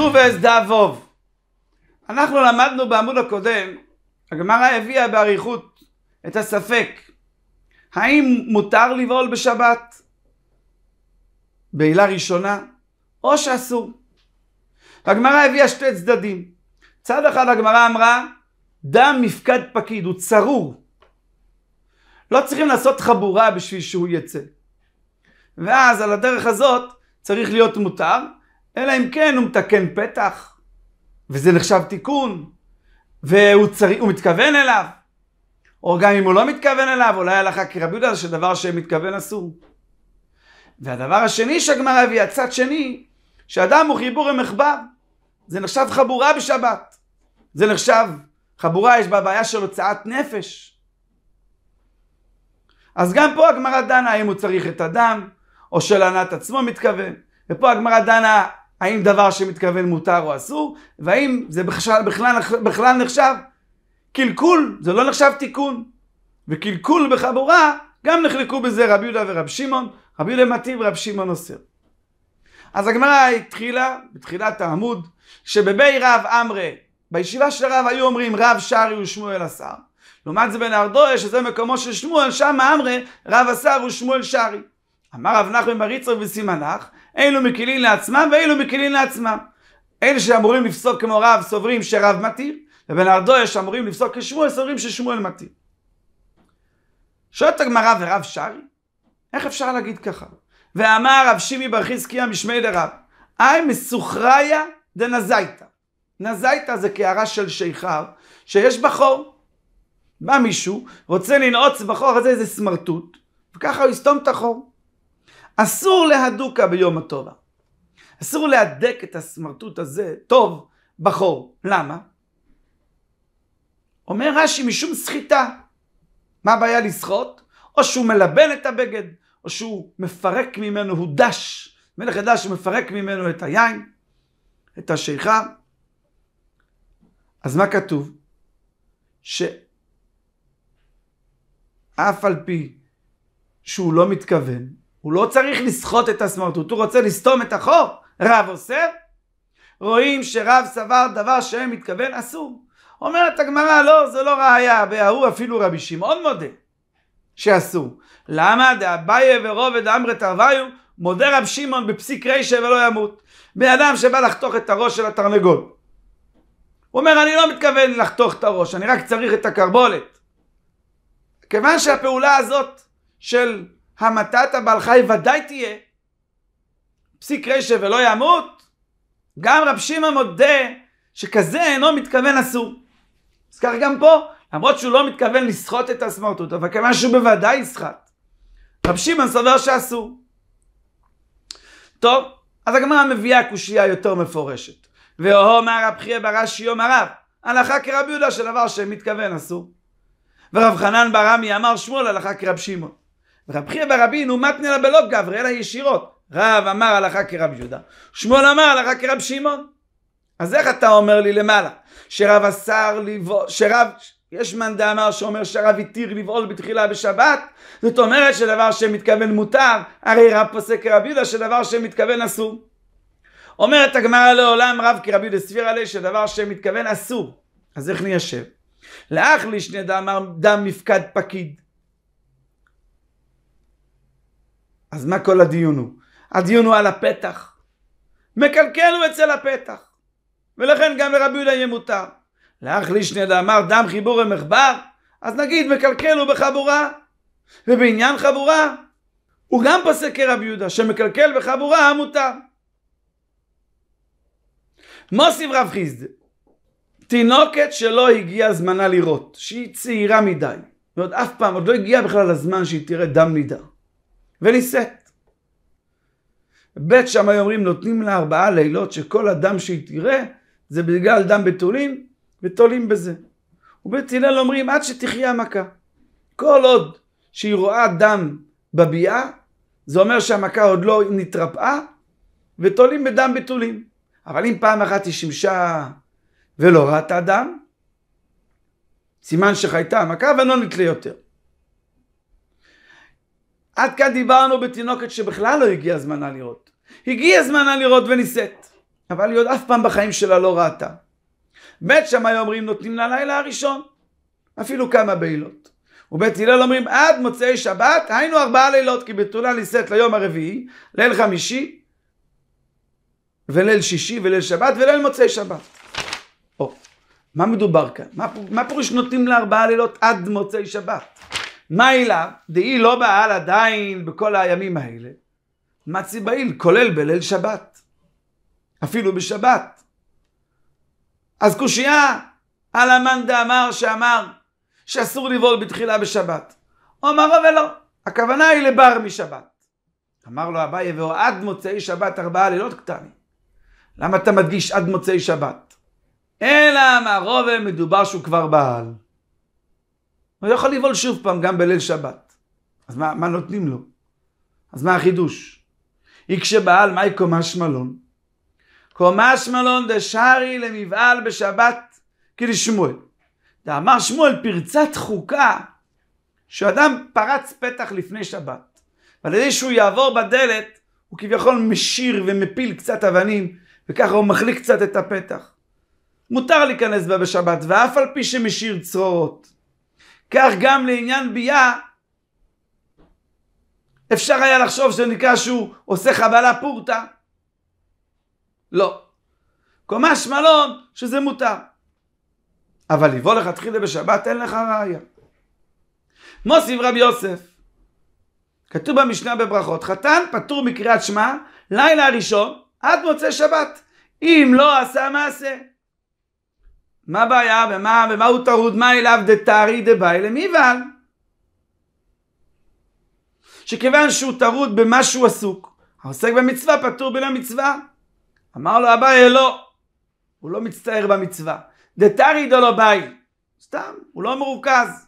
צור ואסדה ווב. אנחנו למדנו בעמוד הקודם, הגמרא הביאה באריכות את הספק, האם מותר לבעול בשבת בעילה ראשונה, או שאסור. הגמרא הביאה שתי צדדים. צד אחד הגמרא אמרה, דם מפקד פקיד, הוא צרור. לא צריכים לעשות חבורה בשביל שהוא יצא. ואז על הדרך הזאת צריך להיות מותר, אלא אם כן הוא מתקן פתח, וזה נחשב תיקון, והוא צר... מתכוון אליו. או גם אם הוא לא מתכוון אליו, אולי הלכה כרבי יהודה שדבר שמתכוון אסור. והדבר השני שהגמרא הביאה, צד שני, שאדם הוא חיבור עם מחבר. זה נחשב חבורה בשבת. זה נחשב, חבורה יש בה בעיה של הוצאת נפש. אז גם פה הגמרא דנה האם הוא צריך את הדם, או שלענת עצמו מתכוון. ופה הגמרא דנה האם דבר שמתכוון מותר או אסור, והאם זה בכלל, בכלל, בכלל נחשב. קלקול זה לא נחשב תיקון, וקלקול בחבורה גם נחלקו בזה רבי יהודה ורב שמעון, רבי יהודה מתאים ורב שמעון אוסר. אז הגמרא התחילה, בתחילת העמוד, שבבי רב אמרי, בישיבה של הרב היו אומרים רב שרי ושמואל השר. לעומת זה בנהרדויה, שזה מקומו של שמואל, שם אמרי רב השר ושמואל שרי. אמר רב נחמן בר יצחק בסימנך, אלו מקילין לעצמם ואלו מקילין לעצמם. אלה שאמורים לפסוק כמו רב סוברים שרב מתיר, ובנרדויה שאמורים לפסוק כשמואל סוברים ששמואל מתיר. שואלת הגמרא ורב שרי, איך אפשר להגיד ככה? ואמר רב שימי בר חזקיה משמי דרב, אי מסוכריה דנזייתא. נזייתא זה קערה של שיכר, שיש בחור. בא מישהו, רוצה לנעוץ בחור הזה איזה סמרטוט, וככה הוא יסתום את החור. אסור להדוקה ביום הטובה. אסור להדק את הסמרטוט הזה, טוב, בחור. למה? אומר רש"י, משום סחיטה. מה הבעיה לסחוט? או שהוא מלבן את הבגד, או שהוא מפרק ממנו, הוא דש. מלך הדש מפרק ממנו את היין, את השיכה. אז מה כתוב? שאף על פי שהוא לא מתכוון, הוא לא צריך לסחוט את הסמרטוט, הוא רוצה לסתום את החור. רב אוסר? רואים שרב סבר דבר שהם מתכוון אסור. אומרת הגמרא, לא, זה לא ראייה, בהוא אפילו רבי שמעון מודה שאסור. למה? דאביה ורובד אמרי תרוויו, מודה רב שמעון בפסיק רישה ולא ימות. בן אדם שבא לחתוך את הראש של התרנגול. הוא אומר, אני לא מתכוון לחתוך את הראש, אני רק צריך את הקרבולת. כיוון שהפעולה הזאת של המתת הבעל חי ודאי תהיה. פסיק רשע ולא ימות, גם רב שמעון מודה שכזה אינו מתכוון אסור. אז כך גם פה, למרות שהוא לא מתכוון לסחוט את הסמרטוט, אבל כיוון שהוא בוודאי יסחט. רב שמעון סובר שאסור. טוב, אז הגמרא מביאה קושייה יותר מפורשת. ואוהו מה רב חייא ברש"י יום הרב, הלכה כרבי יהודה של דבר שמתכוון אסור. ורב חנן ברמי אמר שמואל הלכה כרב שמעון. רב חייא ברבין לה בלא גברי אלא ישירות. רב אמר הלכה כרב יהודה, שמואל אמר הלכה כרב שמעון. אז איך אתה אומר לי למעלה? שרב אסר לבוא שרב, יש מאן דאמר שאומר שהרב התיר לבעול בתחילה בשבת? זאת אומרת שדבר שמתכוון מותר, הרי רב פוסק כרב יהודה שדבר שמתכוון אסור. אומרת הגמרא לעולם רב כרב יהודה דסביר עלי שדבר שמתכוון אסור. אז איך ניישב? לאח לישנה דאמר דם מפקד פקיד. אז מה כל הדיון הוא? הדיון הוא על הפתח. מקלקל הוא אצל הפתח. ולכן גם לרבי יהודה יהיה מותר. לאח לישנה דאמר דם חיבור ומחבר, אז נגיד מקלקל הוא בחבורה. ובעניין חבורה, הוא גם פסק כרבי יהודה, שמקלקל בחבורה המותר. מוסיף רב חיסד, תינוקת שלא הגיע זמנה לראות, שהיא צעירה מדי, ועוד אף פעם, עוד לא הגיע בכלל הזמן שהיא תראה דם נידר. ולישאת. בית שמאי אומרים נותנים לה ארבעה לילות שכל הדם שהיא תראה זה בגלל דם בתולים ותולים בזה. ובית הלל אומרים עד שתחיה המכה. כל עוד שהיא רואה דם בביאה זה אומר שהמכה עוד לא נתרפאה ותולים בדם בתולים. אבל אם פעם אחת היא שימשה ולא ראתה דם סימן שחייתה המכה ולא נתלה יותר. עד כאן דיברנו בתינוקת שבכלל לא הגיע זמנה לראות. הגיע זמנה לראות ונישאת, אבל היא עוד אף פעם בחיים שלה לא ראתה. בית שמאי אומרים נותנים ללילה הראשון, אפילו כמה בעילות. ובית הלל אומרים עד מוצאי שבת, היינו ארבעה לילות, כי בתולה נישאת ליום הרביעי, ליל חמישי, וליל שישי, וליל שבת, וליל מוצאי שבת. או, מה מדובר כאן? מה, מה פירוש נותנים לארבעה לילות עד מוצאי שבת? מה העילה? דהי לא בעל עדיין בכל הימים האלה. מצי בעיל, כולל בליל שבת. אפילו בשבת. אז קושייה על המאן דאמר שאמר שאסור לבעול בתחילה בשבת. אומר ולא, הכוונה היא לבר משבת. אמר לו אביי, והוא עד מוצאי שבת ארבעה לילות קטנים. למה אתה מדגיש עד מוצאי שבת? אלא אמר רובל מדובר שהוא כבר בעל. הוא יכול לבעול שוב פעם גם בליל שבת. אז מה, מה נותנים לו? אז מה החידוש? היא כשבעל מהי קומה שמלון? קומה שמלון דשארי למבעל בשבת כלשמואל. דאמר שמואל פרצת חוקה שאדם פרץ פתח לפני שבת ועל ידי שהוא יעבור בדלת הוא כביכול משיר ומפיל קצת אבנים וככה הוא מחליק קצת את הפתח. מותר להיכנס בה בשבת ואף על פי שמשיר צרורות כך גם לעניין ביאה, אפשר היה לחשוב שזה נקרא שהוא עושה חבלה פורתא. לא. קומה שמלון שזה מותר. אבל לבוא לכתחילה בשבת אין לך ראיה. מוסיף רבי יוסף, כתוב במשנה בברכות, חתן פטור מקריאת שמע, לילה הראשון עד מוצאי שבת, אם לא עשה מעשה. מה הבעיה? ומה, ומה הוא טרוד? מה אליו דתארי דבאי למיבל? שכיוון שהוא טרוד במה שהוא עסוק, העוסק במצווה פטור בלא מצווה. אמר לו אביי לא, הוא לא מצטער במצווה. דתארי דלא באי, סתם, הוא לא מרוכז.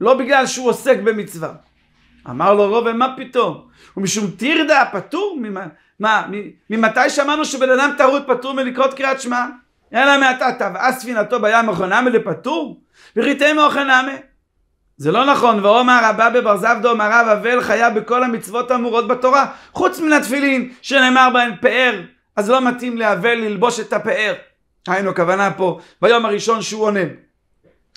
לא בגלל שהוא עוסק במצווה. אמר לו רובה, מה פתאום? ומשום טירדה פטור? ממה, מה, ממתי שמענו שבן אדם טרוד פטור מלקרות קריאת שמע? אלא מעתה טבעה ספינתו בים אחונמה לפטור, וריתם אחונמה. זה לא נכון, ואומר הבא בבר זבדו, אמר רב אבל חיה בכל המצוות האמורות בתורה, חוץ מן התפילין שנאמר בהן פאר, אז לא מתאים לאבל ללבוש את הפאר. היינו הכוונה פה, ביום הראשון שהוא עונה.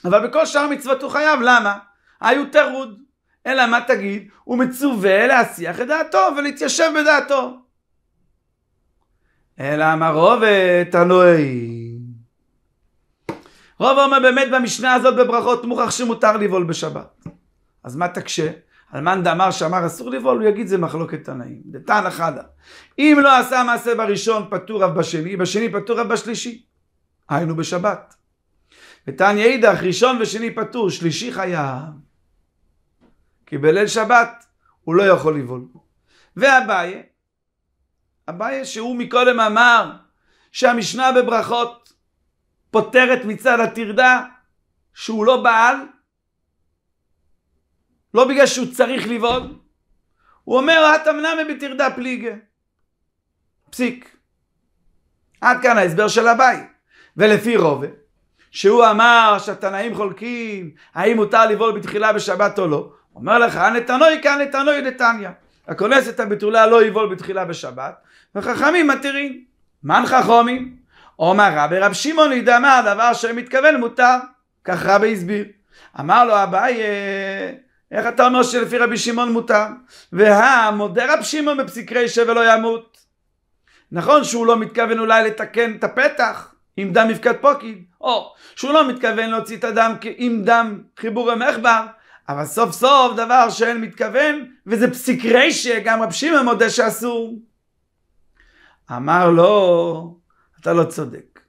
אבל בכל שאר מצוות הוא חייב, למה? היו טרוד. אלא מה תגיד? הוא מצווה להסיח את דעתו ולהתיישב בדעתו. אלא אמר עובד, תלוי. רוב אומר באמת במשנה הזאת בברכות מוכרח שמותר לבעול בשבת. אז מה תקשה? על מאן דאמר שאמר אסור לבעול, הוא יגיד זה מחלוקת תנאים. דתנא חדא. אם לא עשה מעשה בראשון, פטור אף בשני, בשני פטור אף בשלישי. היינו בשבת. ותניא אידך, ראשון ושני פטור, שלישי חייב. כי בליל שבת הוא לא יכול לבעול. ואביי, אביי שהוא מקודם אמר שהמשנה בברכות פוטרת מצד הטרדה שהוא לא בעל, לא בגלל שהוא צריך לבעוד, הוא אומר, את התמנמי בטרדה פליגה. פסיק. עד כאן ההסבר של הבית. ולפי רובה, שהוא אמר שהתנאים חולקים, האם מותר לבעול בתחילה בשבת או לא, אומר לך, הנתנוי כהנתנוי דתניא. הכונס את הבתולה לא יבעול בתחילה בשבת, וחכמים מתירים. מנחה חומים, אומר רבי רב שמעון מה הדבר שמתכוון מותר. כך רבי הסביר. אמר לו אביי, אה, איך אתה אומר שלפי רבי שמעון מותר? והמודה רב שמעון בפסיק ישב ולא ימות. נכון שהוא לא מתכוון אולי לתקן את הפתח עם דם מפקד פוקיד, או שהוא לא מתכוון להוציא את הדם עם דם חיבור המחבר, אבל סוף סוף דבר שאין מתכוון, וזה פסיק רישא, גם רב שמעון מודה שאסור. אמר לו, אתה לא צודק.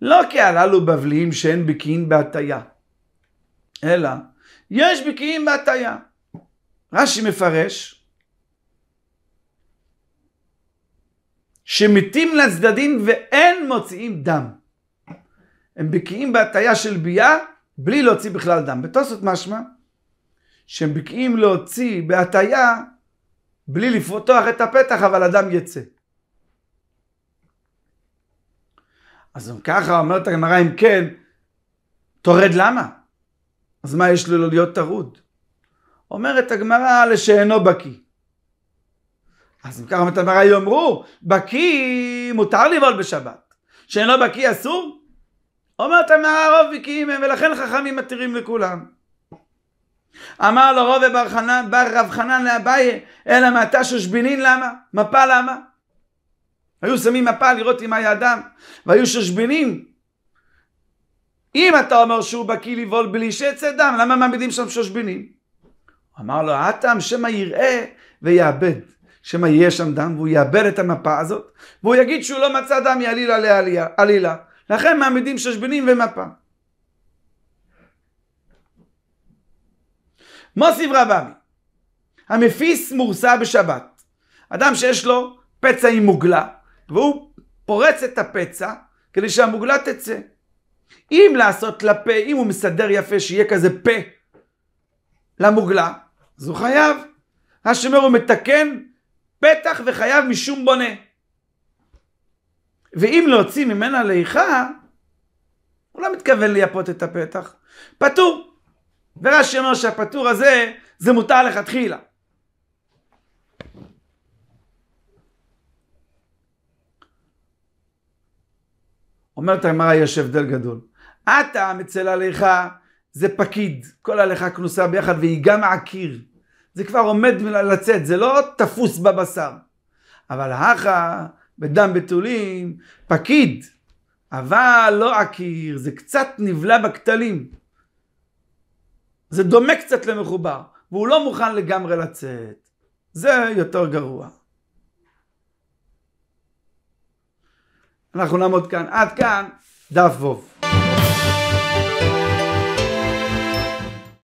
לא כי הללו בבליים שאין בקיאים בהטייה, אלא יש בקיאים בהטייה. רש"י מפרש שמתים לצדדים ואין מוציאים דם. הם בקיאים בהטייה של ביאה בלי להוציא בכלל דם. בתוספות משמע שהם בקיאים להוציא בהטייה בלי לפתוח את הפתח אבל הדם יצא. אז אם ככה אומרת הגמרא, אם כן, טורד למה? אז מה יש לו לא להיות טרוד? אומרת הגמרא לשאינו בקיא. אז אם ככה אומרת הגמרא, יאמרו, בקיא מותר לבעול בשבת, שאינו בקיא אסור? אומרת הגמרא, רוב בקיאים הם, ולכן חכמים מתירים לכולם. אמר לו רובי בר, חנן, בר רב חנן לאביי, אלא מעתה שושבינין למה? מפה למה? היו שמים מפה לראות אם היה אדם, והיו ששבינים. אם אתה אומר שהוא בקיא לבעול בלי שיצא דם, למה מעמידים שם שושבינים? אמר לו, אטם, שמא יראה ויאבד. שמא יהיה שם דם, והוא יאבד את המפה הזאת, והוא יגיד שהוא לא מצא דם, יעליל עליה עלילה. לכן מעמידים שושבינים ומפה. מוסיף רבמי, המפיס מורסה בשבת. אדם שיש לו פצע עם מוגלה, והוא פורץ את הפצע כדי שהמוגלה תצא. אם לעשות לה פה, אם הוא מסדר יפה שיהיה כזה פה למוגלה, אז הוא חייב. השומר הוא מתקן פתח וחייב משום בונה. ואם להוציא ממנה ליכה, הוא לא מתכוון לייפות את הפתח. פטור. ורש"י אומר שהפטור הזה, זה מותר לכתחילה. אומרת הגמרא יש הבדל גדול. הטעם מצל עליך זה פקיד, כל עליך כנוסה ביחד והיא גם עקיר. זה כבר עומד לצאת, זה לא תפוס בבשר. אבל הכה בדם בתולים, פקיד, אבל לא עקיר, זה קצת נבלע בכתלים. זה דומה קצת למחובר, והוא לא מוכן לגמרי לצאת. זה יותר גרוע. אנחנו נעמוד כאן. עד כאן, דף ו'.